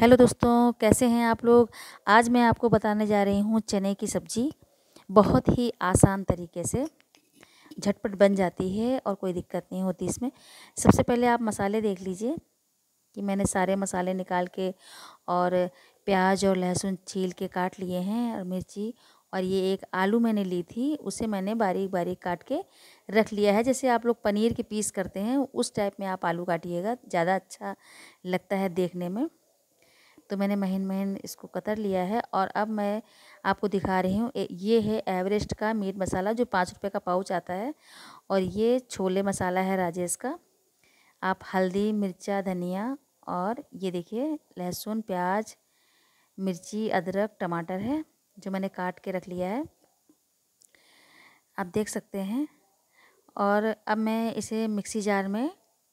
hello दोस्तों कैसे हैं आप लोग आज मैं आपको बताने जा रही हूँ चने की सब्ज़ी बहुत ही आसान तरीके से झटपट बन जाती है और कोई दिक्कत नहीं होती इसमें सबसे पहले आप मसाले देख लीजिए कि मैंने सारे मसाले निकाल के और प्याज और लहसुन छील के काट लिए हैं और मिर्ची और ये एक आलू मैंने ली थी उसे मैंने बारीक बारीक काट के रख लिया है जैसे आप लोग पनीर के पीस करते हैं उस टाइप में आप आलू काटिएगा ज़्यादा अच्छा लगता है देखने में तो मैंने महीन महीन इसको कतर लिया है और अब मैं आपको दिखा रही हूँ ये है एवरेस्ट का मीट मसाला जो पाँच रुपये का पाउच आता है और ये छोले मसाला है राजेश का आप हल्दी मिर्चा धनिया और ये देखिए लहसुन प्याज मिर्ची अदरक टमाटर है जो मैंने काट के रख लिया है आप देख सकते हैं और अब मैं इसे मिक्सी जार में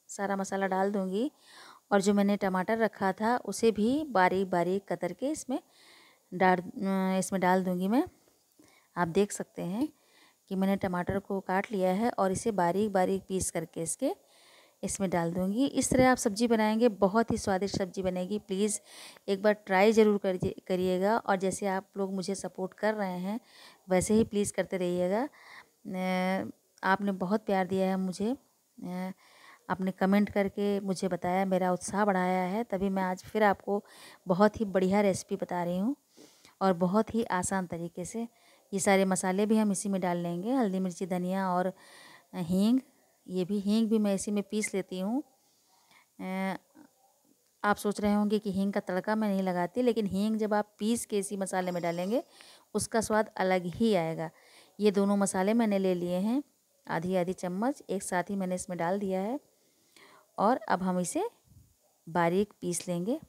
सारा मसाला डाल दूँगी और जो मैंने टमाटर रखा था उसे भी बारीक बारीक कतर के इसमें डाल इसमें डाल दूँगी मैं आप देख सकते हैं कि मैंने टमाटर को काट लिया है और इसे बारीक बारीक पीस करके इसके इसमें डाल दूँगी इस तरह आप सब्ज़ी बनाएंगे बहुत ही स्वादिष्ट सब्ज़ी बनेगी प्लीज़ एक बार ट्राई ज़रूर करिएगा और जैसे आप लोग मुझे सपोर्ट कर रहे हैं वैसे ही प्लीज़ करते रहिएगा आपने बहुत प्यार दिया है मुझे आपने कमेंट करके मुझे बताया मेरा उत्साह बढ़ाया है तभी मैं आज फिर आपको बहुत ही बढ़िया रेसिपी बता रही हूँ और बहुत ही आसान तरीके से ये सारे मसाले भी हम इसी में डाल लेंगे हल्दी मिर्ची धनिया और हींग ये भी हींग भी मैं इसी में पीस लेती हूँ आप सोच रहे होंगे कि हींग का तड़का मैं नहीं लगाती लेकिन हींग जब आप पीस के इसी मसाले में डालेंगे उसका स्वाद अलग ही आएगा ये दोनों मसाले मैंने ले लिए हैं आधी आधी चम्मच एक साथ ही मैंने इसमें डाल दिया है और अब हम इसे बारीक पीस लेंगे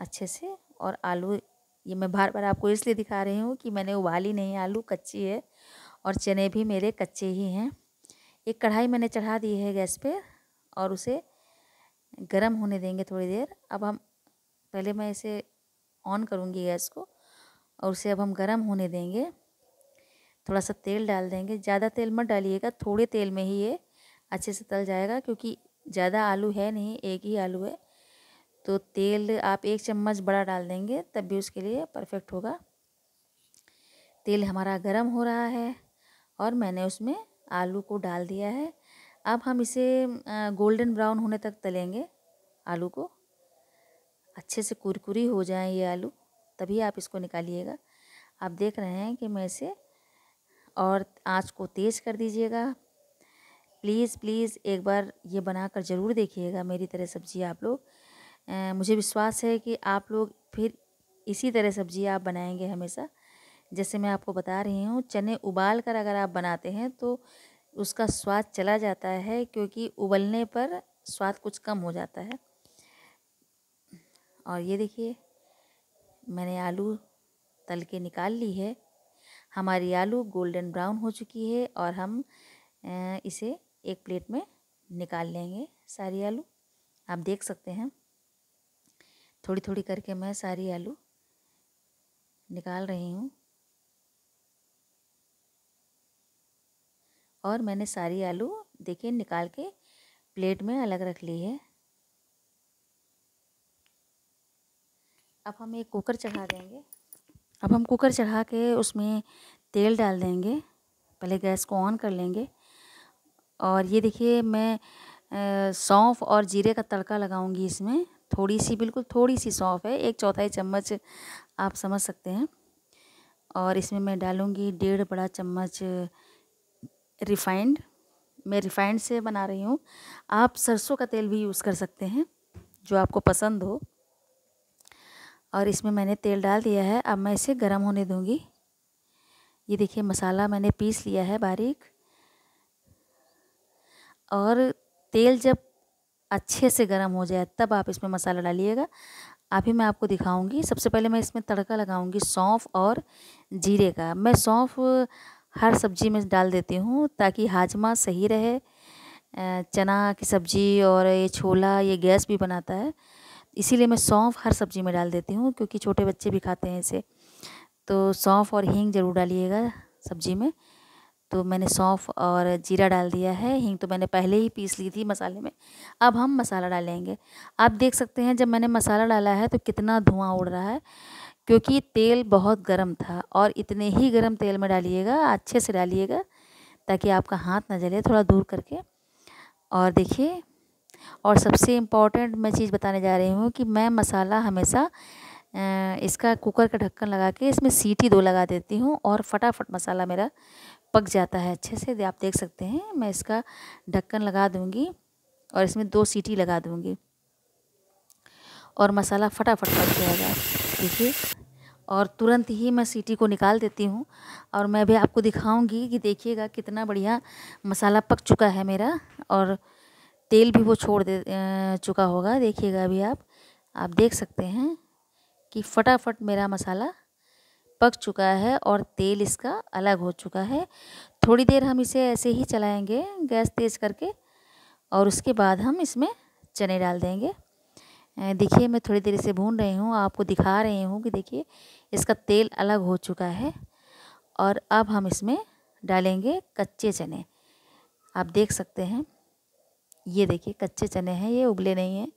अच्छे से और आलू ये मैं बार बार आपको इसलिए दिखा रही हूँ कि मैंने उबाली नहीं आलू कच्ची है और चने भी मेरे कच्चे ही हैं एक कढ़ाई मैंने चढ़ा दी है गैस पे और उसे गर्म होने देंगे थोड़ी देर अब हम पहले मैं इसे ऑन करूँगी गैस को और उसे अब हम गर्म होने देंगे थोड़ा सा तेल डाल देंगे ज़्यादा तेल मत डालिएगा थोड़े तेल में ही ये अच्छे से तल जाएगा क्योंकि ज़्यादा आलू है नहीं एक ही आलू है तो तेल आप एक चम्मच बड़ा डाल देंगे तब भी उसके लिए परफेक्ट होगा तेल हमारा गर्म हो रहा है और मैंने उसमें आलू को डाल दिया है अब हम इसे गोल्डन ब्राउन होने तक तलेंगे आलू को अच्छे से कुरकुरी हो जाए ये आलू तभी आप इसको निकालिएगा आप देख रहे हैं कि मैं इसे और आँच को तेज़ कर दीजिएगा प्लीज़ प्लीज़ एक बार ये बना कर ज़रूर देखिएगा मेरी तरह सब्ज़ी आप लोग मुझे विश्वास है कि आप लोग फिर इसी तरह सब्ज़ी आप बनाएंगे हमेशा जैसे मैं आपको बता रही हूँ चने उबाल कर अगर आप बनाते हैं तो उसका स्वाद चला जाता है क्योंकि उबलने पर स्वाद कुछ कम हो जाता है और ये देखिए मैंने आलू तल के निकाल ली है हमारी आलू गोल्डन ब्राउन हो चुकी है और हम इसे एक प्लेट में निकाल लेंगे सारी आलू आप देख सकते हैं थोड़ी थोड़ी करके मैं सारी आलू निकाल रही हूँ और मैंने सारी आलू देखिए निकाल के प्लेट में अलग रख ली है अब हम एक कुकर चढ़ा देंगे अब हम कुकर चढ़ा के उसमें तेल डाल देंगे पहले गैस को ऑन कर लेंगे और ये देखिए मैं सौंफ और जीरे का तड़का लगाऊंगी इसमें थोड़ी सी बिल्कुल थोड़ी सी सौंफ है एक चौथाई चम्मच आप समझ सकते हैं और इसमें मैं डालूँगी डेढ़ बड़ा चम्मच रिफाइंड मैं रिफाइंड से बना रही हूँ आप सरसों का तेल भी यूज़ कर सकते हैं जो आपको पसंद हो और इसमें मैंने तेल डाल दिया है अब मैं इसे गर्म होने दूँगी ये देखिए मसाला मैंने पीस लिया है बारीक और तेल जब अच्छे से गर्म हो जाए तब आप इसमें मसाला डालिएगा अभी मैं आपको दिखाऊंगी सबसे पहले मैं इसमें तड़का लगाऊंगी सौंफ और जीरे का मैं सौंफ हर सब्जी में डाल देती हूँ ताकि हाजमा सही रहे चना की सब्ज़ी और ये छोला ये गैस भी बनाता है इसीलिए मैं सौंफ हर सब्ज़ी में डाल देती हूँ क्योंकि छोटे बच्चे भी खाते हैं इसे तो सौंफ और हींग ज़रूर डालिएगा सब्ज़ी में तो मैंने सौंफ और जीरा डाल दिया है हींग तो मैंने पहले ही पीस ली थी मसाले में अब हम मसाला डालेंगे आप देख सकते हैं जब मैंने मसाला डाला है तो कितना धुआं उड़ रहा है क्योंकि तेल बहुत गर्म था और इतने ही गर्म तेल में डालिएगा अच्छे से डालिएगा ताकि आपका हाथ ना जले थोड़ा दूर करके और देखिए और सबसे इम्पॉर्टेंट मैं चीज़ बताने जा रही हूँ कि मैं मसाला हमेशा इसका कुकर का ढक्कन लगा के इसमें सीटी दो लगा देती हूँ और फटाफट मसाला मेरा पक जाता है अच्छे से आप देख सकते हैं मैं इसका ढक्कन लगा दूँगी और इसमें दो सीटी लगा दूँगी और मसाला फटाफट पक जाएगा देखिए और तुरंत ही मैं सीटी को निकाल देती हूँ और मैं भी आपको दिखाऊंगी कि देखिएगा कितना बढ़िया मसाला पक चुका है मेरा और तेल भी वो छोड़ दे चुका होगा देखिएगा अभी आप आप देख सकते हैं कि फटाफट मेरा मसाला पक चुका है और तेल इसका अलग हो चुका है थोड़ी देर हम इसे ऐसे ही चलाएंगे गैस तेज़ करके और उसके बाद हम इसमें चने डाल देंगे देखिए मैं थोड़ी देर इसे भून रही हूँ आपको दिखा रही हूँ कि देखिए इसका तेल अलग हो चुका है और अब हम इसमें डालेंगे कच्चे चने आप देख सकते हैं ये देखिए कच्चे चने हैं ये उबले नहीं हैं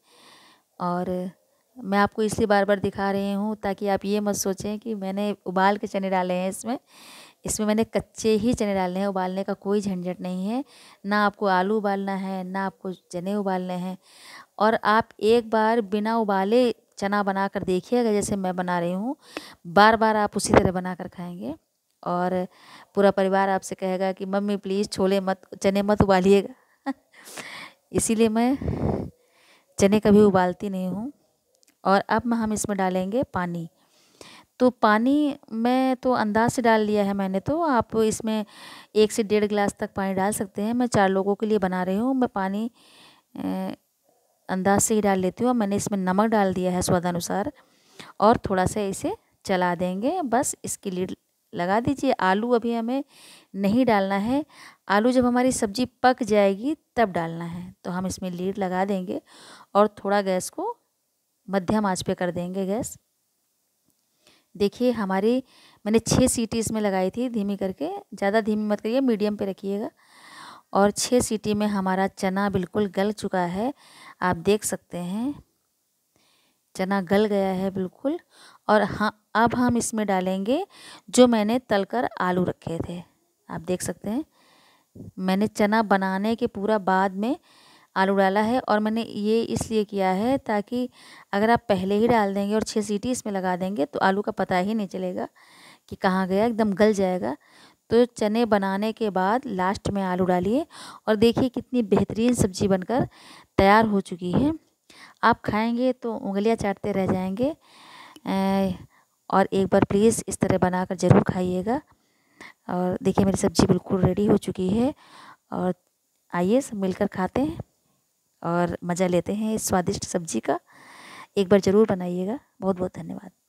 और मैं आपको इसलिए बार बार दिखा रही हूँ ताकि आप ये मत सोचें कि मैंने उबाल के चने डाले हैं इसमें इसमें मैंने कच्चे ही चने डाले हैं उबालने का कोई झंझट नहीं है ना आपको आलू उबालना है ना आपको चने उबालने हैं और आप एक बार बिना उबाले चना बना कर देखिएगा जैसे मैं बना रही हूँ बार बार आप उसी तरह बना कर खाएँगे और पूरा परिवार आपसे कहेगा कि मम्मी प्लीज़ छोले मत चने मत उबालिएगा इसीलिए मैं चने कभी उबालती नहीं हूँ और अब हम इसमें डालेंगे पानी तो पानी मैं तो अंदाज से डाल लिया है मैंने तो आप इसमें एक से डेढ़ गिलास तक पानी डाल सकते हैं मैं चार लोगों के लिए बना रही हूँ मैं पानी अंदाज से ही डाल लेती हूँ और मैंने इसमें नमक डाल दिया है स्वादानुसार और थोड़ा सा इसे चला देंगे बस इसकी लीड लगा दीजिए आलू अभी हमें नहीं डालना है आलू जब हमारी सब्ज़ी पक जाएगी तब डालना है तो हम इसमें लीड लगा देंगे और थोड़ा गैस को मध्यम आंच पे कर देंगे गैस देखिए हमारी मैंने छः सीटी इसमें लगाई थी धीमी करके ज़्यादा धीमी मत करिए मीडियम पे रखिएगा और छः सीटी में हमारा चना बिल्कुल गल चुका है आप देख सकते हैं चना गल गया है बिल्कुल और हाँ अब हम इसमें डालेंगे जो मैंने तलकर आलू रखे थे आप देख सकते हैं मैंने चना बनाने के पूरा बाद में आलू डाला है और मैंने ये इसलिए किया है ताकि अगर आप पहले ही डाल देंगे और छः सीटी इसमें लगा देंगे तो आलू का पता ही नहीं चलेगा कि कहाँ गया एकदम गल जाएगा तो चने बनाने के बाद लास्ट में आलू डालिए और देखिए कितनी बेहतरीन सब्जी बनकर तैयार हो चुकी है आप खाएंगे तो उंगलियां चाटते रह जाएंगे और एक बार प्लीज़ इस तरह बनाकर ज़रूर खाइएगा और देखिए मेरी सब्ज़ी बिल्कुल रेडी हो चुकी है और आइए सब मिलकर खाते हैं और मज़ा लेते हैं इस स्वादिष्ट सब्ज़ी का एक बार ज़रूर बनाइएगा बहुत बहुत धन्यवाद